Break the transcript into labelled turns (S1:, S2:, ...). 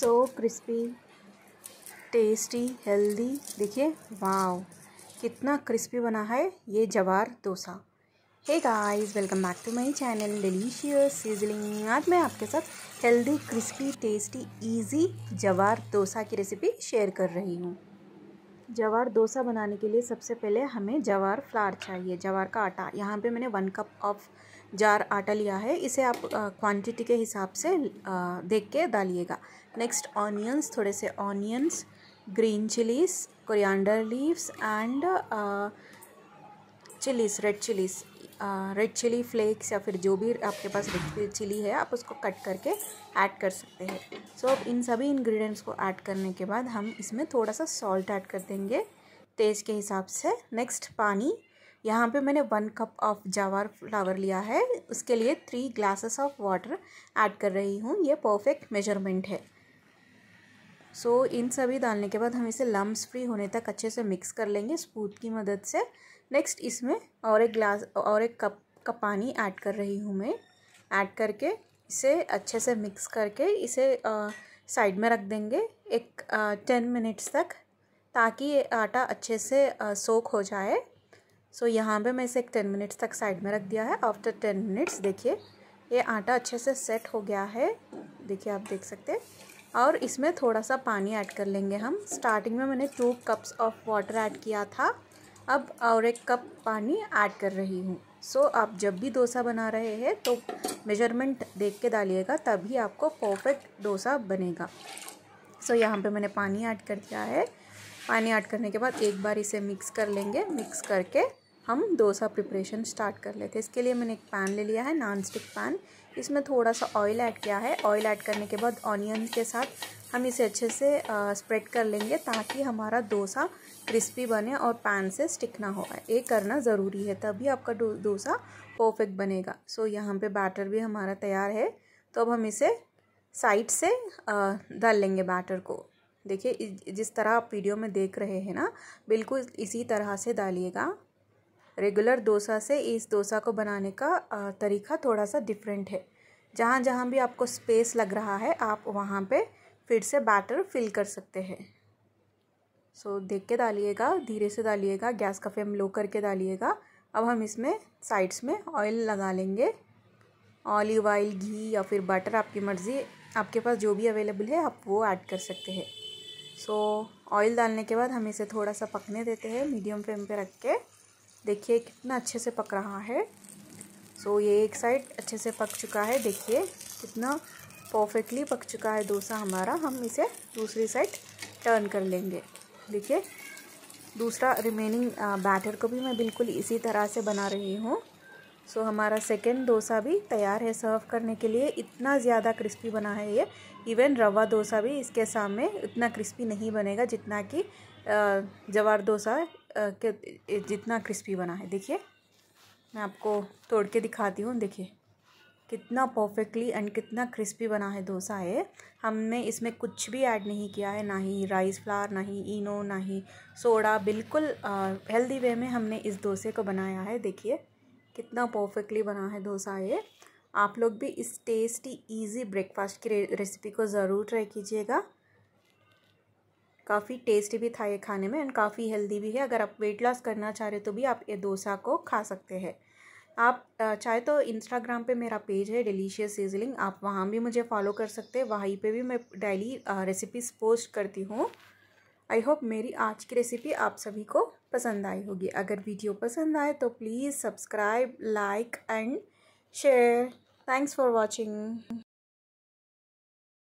S1: सो crispy tasty healthy देखिए वाव कितना crispy बना है ये jowar dosa hey guys welcome back to my channel delicious sizzling आज मैं आपके साथ हेल्दी क्रिस्पी टेस्टी इजी जवार डोसा की रेसिपी शेयर कर रही हूँ जवार डोसा बनाने के लिए सबसे पहले हमें जवार फ्लार चाहिए जवार का आटा यहाँ पे मैंने वन कप ऑफ जार आटा लिया है इसे आप क्वांटिटी के हिसाब से आ, देख के डालिएगा नेक्स्ट ऑनियंस थोड़े से onions green chillies coriander leaves and chillies red chillies red chilli flakes या फिर जो भी आपके पास रेड चिली है आप उसको कट करके ऐड कर सकते हैं सो so, अब इन सभी इंग्रेडिएंट्स को ऐड करने के बाद हम इसमें थोड़ा सा सॉल्ट ऐड कर देंगे तेज़ के हिसाब से नेक्स्ट पानी यहाँ पे मैंने one cup of jowar flour लिया है उसके लिए three glasses of water add कर रही हूँ ये परफेक्ट मेजरमेंट है सो so, इन सभी डालने के बाद हम इसे लम्ब फ्री होने तक अच्छे से मिक्स कर लेंगे स्पूथ की मदद से नेक्स्ट इसमें और एक ग्लास और एक कप का पानी ऐड कर रही हूँ मैं ऐड करके इसे अच्छे से मिक्स करके इसे साइड में रख देंगे एक टेन मिनट्स तक ताकि ये आटा अच्छे से सोख हो जाए सो so, यहाँ पे मैं इसे एक टेन मिनट्स तक साइड में रख दिया है आफ्टर टेन मिनट्स देखिए ये आटा अच्छे से सेट हो गया है देखिए आप देख सकते हैं और इसमें थोड़ा सा पानी ऐड कर लेंगे हम स्टार्टिंग में मैंने two cups of water add किया था अब और एक कप पानी ऐड कर रही हूँ सो so, आप जब भी डोसा बना रहे हैं तो मेजरमेंट देख के डालिएगा तभी आपको परफेक्ट डोसा बनेगा सो so, यहाँ पे मैंने पानी ऐड कर दिया है पानी ऐड करने के बाद एक बार इसे मिक्स कर लेंगे मिक्स करके हम डोसा प्रिपरेशन स्टार्ट कर लेते हैं इसके लिए मैंने एक पैन ले लिया है नॉन स्टिक पैन इसमें थोड़ा सा ऑयल ऐड किया है ऑयल ऐड करने के बाद ऑनियन के साथ हम इसे अच्छे से स्प्रेड कर लेंगे ताकि हमारा डोसा क्रिस्पी बने और पैन से स्टिक ना हो ये करना ज़रूरी है तभी आपका डोसा परफेक्ट बनेगा सो यहाँ पर बैटर भी हमारा तैयार है तो अब हम इसे साइड से डाल लेंगे बैटर को देखिए जिस तरह आप वीडियो में देख रहे हैं ना बिल्कुल इसी तरह से डालिएगा रेगुलर डोसा से इस डोसा को बनाने का तरीका थोड़ा सा डिफरेंट है जहाँ जहाँ भी आपको स्पेस लग रहा है आप वहाँ पे फिर से बैटर फिल कर सकते हैं सो so, देख के डालिएगा धीरे से डालिएगा गैस का फ्लेम लो करके डालिएगा अब हम इसमें साइड्स में ऑयल लगा लेंगे ऑलिव ऑयल घी या फिर बटर आपकी मर्ज़ी आपके पास जो भी अवेलेबल है आप वो ऐड कर सकते हैं सो so, ऑयल डालने के बाद हम इसे थोड़ा सा पकने देते हैं मीडियम फ्लेम पे रख के देखिए कितना अच्छे से पक रहा है सो so, ये एक साइड अच्छे से पक चुका है देखिए कितना परफेक्टली पक चुका है डोसा हमारा हम इसे दूसरी साइड टर्न कर लेंगे देखिए दूसरा रिमेनिंग बैटर को भी मैं बिल्कुल इसी तरह से बना रही हूँ सो so, हमारा सेकेंड डोसा भी तैयार है सर्व करने के लिए इतना ज़्यादा क्रिस्पी बना है ये इवन रवा डोसा भी इसके सामने इतना क्रिस्पी नहीं बनेगा जितना कि जवार डोसा के जितना क्रिस्पी बना है देखिए मैं आपको तोड़ के दिखाती हूँ देखिए कितना परफेक्टली एंड कितना क्रिस्पी बना है डोसा है हमने इसमें कुछ भी ऐड नहीं किया है ना ही राइस फ्लावर ना ही इनो ना ही सोडा बिल्कुल हेल्दी वे में हमने इस डोसे को बनाया है देखिए कितना परफेक्टली बना है डोसा ये आप लोग भी इस टेस्टी इजी ब्रेकफास्ट की रे, रेसिपी को ज़रूर ट्राई कीजिएगा काफ़ी टेस्टी भी था ये खाने में एंड काफ़ी हेल्दी भी है अगर आप वेट लॉस करना चाह रहे तो भी आप ये डोसा को खा सकते हैं आप चाहे तो इंस्टाग्राम पे मेरा पेज है डिलीशियस सीजलिंग आप वहाँ भी मुझे फॉलो कर सकते हैं वहीं पे भी मैं डेली रेसिपीज़ पोस्ट करती हूँ आई होप मेरी आज की रेसिपी आप सभी को पसंद आई होगी अगर वीडियो पसंद आए तो please subscribe like and share thanks for watching